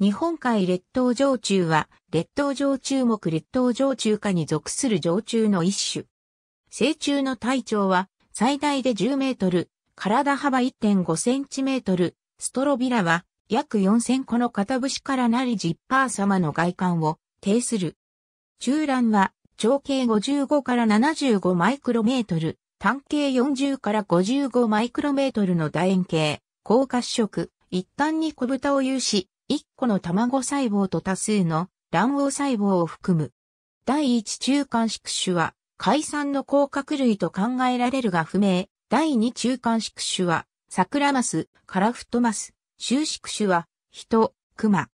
日本海列島上中は、列島上中目列島上中下に属する上中の一種。成虫の体長は、最大で10メートル、体幅1.5センチメートル、ストロビラは、約4000個の片節からなりジッパー様の外観を、呈する。中卵は、長径55から75マイクロメートル、単径40から55マイクロメートルの楕円形、高褐色、一旦に小豚を有し、1個の卵細胞と多数の卵黄細胞を含む。第1中間宿主は、海産の甲殻類と考えられるが不明。第2中間宿主は、サクラマス、カラフトマス、収縮種は、人、熊。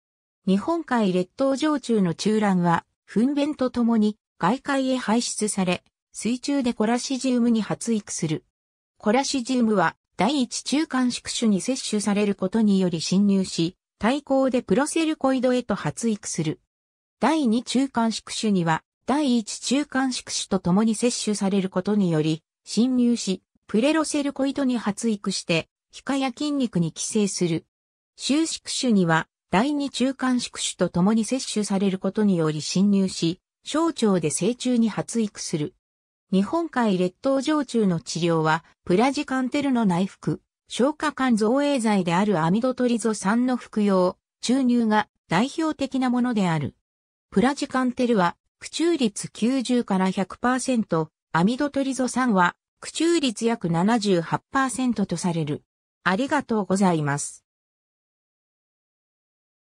日本海列島上中の中卵は、糞便とともに外海へ排出され、水中でコラシジウムに発育する。コラシジウムは、第一中間宿主に摂取されることにより侵入し、対抗でプロセルコイドへと発育する。第2中間宿主には、第1中間宿主と共に摂取されることにより、侵入し、プレロセルコイドに発育して、皮下や筋肉に寄生する。収縮種には、第2中間宿主と共に摂取されることにより侵入し、小腸で成虫に発育する。日本海列島上虫の治療は、プラジカンテルの内服。消化管造影剤であるアミドトリゾ酸の服用、注入が代表的なものである。プラジカンテルは、苦中率90から100%、アミドトリゾ酸は、苦中率約78%とされる。ありがとうございます。